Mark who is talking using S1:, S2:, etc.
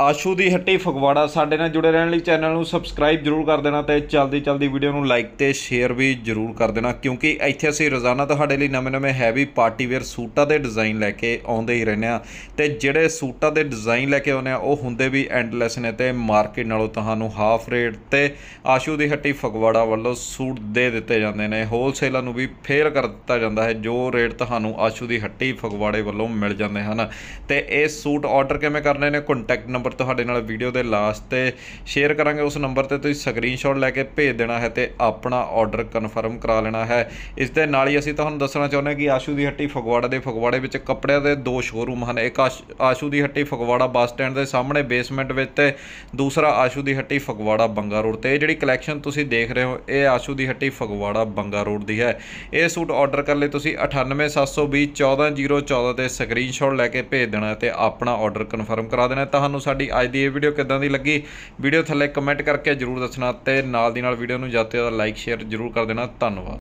S1: ਆਸ਼ੂ ਦੀ ਹੱਟੀ ਫਗਵਾੜਾ ਸਾਡੇ ਨਾਲ ਜੁੜੇ ਰਹਿਣ ਲਈ ਚੈਨਲ ਨੂੰ ਸਬਸਕ੍ਰਾਈਬ ਜਰੂਰ ਕਰ ਦੇਣਾ ਤੇ ਚਲਦੀ ਚਲਦੀ ਵੀਡੀਓ ਨੂੰ ਲਾਈਕ ਤੇ ਸ਼ੇਅਰ ਵੀ ਜਰੂਰ ਕਰ ਦੇਣਾ ਕਿਉਂਕਿ ਇੱਥੇ ਅਸੀਂ ਰੋਜ਼ਾਨਾ ਤੁਹਾਡੇ ਲਈ ਨਵੇਂ-ਨਵੇਂ ਹੈਵੀ ਪਾਰਟੀ ਵੇਅਰ ਸੂਟਾਂ ਦੇ ਡਿਜ਼ਾਈਨ ਲੈ ਕੇ ਆਉਂਦੇ ਹੀ ਰਹਿੰਦੇ ਆ ਤੇ ਜਿਹੜੇ ਸੂਟਾਂ ਦੇ ਡਿਜ਼ਾਈਨ ਲੈ ਕੇ ਆਉਂਦੇ ਆ ਉਹ ਹੁੰਦੇ ਵੀ ਐਂਡਲੈਸ ਨੇ ਤੇ ਮਾਰਕੀਟ ਨਾਲੋਂ ਤੁਹਾਨੂੰ ਹਾਫ ਰੇਟ ਤੇ ਆਸ਼ੂ ਦੀ ਹੱਟੀ ਫਗਵਾੜਾ ਵੱਲੋਂ ਸੂਟ ਦੇ ਦਿੱਤੇ ਜਾਂਦੇ ਨੇ ਹੋਲਸੇਲਰ ਨੂੰ ਵੀ ਫੇਰ ਕਰ ਦਿੱਤਾ ਜਾਂਦਾ ਹੈ ਜੋ ਰੇਟ ਤੁਹਾਨੂੰ ਆਸ਼ੂ ਦੀ ਹੱਟੀ ਫਗਵਾੜੇ ਵੱਲੋਂ ਮਿਲ ਜਾਂਦੇ ਹਨ ਤੇ ਇਹ ਸੂਟ ਆਰਡਰ ਕਿਵੇਂ ਕਰਨੇ ਨੇ ਕੰਟੈਕਟ ਨੰਬਰ ਨੰਬਰ ਤੁਹਾਡੇ ਨਾਲ ਵੀਡੀਓ ਦੇ ਲਾਸਟ ਤੇ ਸ਼ੇਅਰ ਕਰਾਂਗੇ ਉਸ ਨੰਬਰ ਤੇ ਤੁਸੀਂ ਸਕਰੀਨਸ਼ਾਟ ਲੈ ਕੇ ਭੇਜ ਦੇਣਾ ਹੈ ਤੇ ਆਪਣਾ ਆਰਡਰ ਕਨਫਰਮ ਕਰਾ ਲੈਣਾ ਹੈ ਇਸ ਦੇ ਨਾਲ ਹੀ ਅਸੀਂ ਤੁਹਾਨੂੰ ਦੱਸਣਾ ਚਾਹੁੰਦੇ ਹਾਂ ਕਿ ਆਸ਼ੂ ਦੀ ਹੱਟੀ ਫਗਵਾੜਾ ਦੇ ਫਗਵਾੜੇ ਵਿੱਚ ਕੱਪੜਿਆਂ ਦੇ ਦੋ ਸ਼ੋਰੂਮ ਹਨ ਇੱਕ ਆਸ਼ੂ ਦੀ ਹੱਟੀ ਫਗਵਾੜਾ ਬੱਸ ਸਟੈਂਡ ਦੇ ਸਾਹਮਣੇ ਬੇਸਮੈਂਟ ਵਿੱਚ ਤੇ ਦੂਸਰਾ ਆਸ਼ੂ ਦੀ ਹੱਟੀ ਫਗਵਾੜਾ ਬੰਗਾ ਰੋਡ ਤੇ ਇਹ ਜਿਹੜੀ ਕਲੈਕਸ਼ਨ ਤੁਸੀਂ ਦੇਖ ਰਹੇ ਹੋ ਇਹ ਆਸ਼ੂ ਦੀ ਹੱਟੀ ਫਗਵਾੜਾ ਬੰਗਾ ਰੋਡ ਦੀ ਹੈ ਇਹ ਸੂਟ ਆਰਡਰ ਕਰ ਲਈ ਤੁਸੀਂ 98720 14014 ਤੇ ਸਕਰੀਨਸ਼ਾਟ ਲੈ ਕੇ ਭੇਜ ਦੇਣਾ ਤੇ ਆਪਣਾ ਆਰਡਰ ਕਨਫਰਮ ਕਰਾ ਦੇਣਾ ਤੁਹਾਨੂੰ ਸਾਡੀ ਤੁਹਾਡੀ ਅੱਜ ਦੀ ਇਹ ਵੀਡੀਓ ਕਿੱਦਾਂ ਦੀ ਲੱਗੀ ਵੀਡੀਓ ਥੱਲੇ ਕਮੈਂਟ ਕਰਕੇ ਜਰੂਰ ਦੱਸਣਾ ਤੇ ਨਾਲ ਦੀ ਨਾਲ ਵੀਡੀਓ ਨੂੰ ਜਿਆਦਾ ਤੋਂ ਜਿਆਦਾ ਲਾਈਕ ਸ਼ੇਅਰ ਜਰੂਰ ਕਰ ਦੇਣਾ ਧੰਨਵਾਦ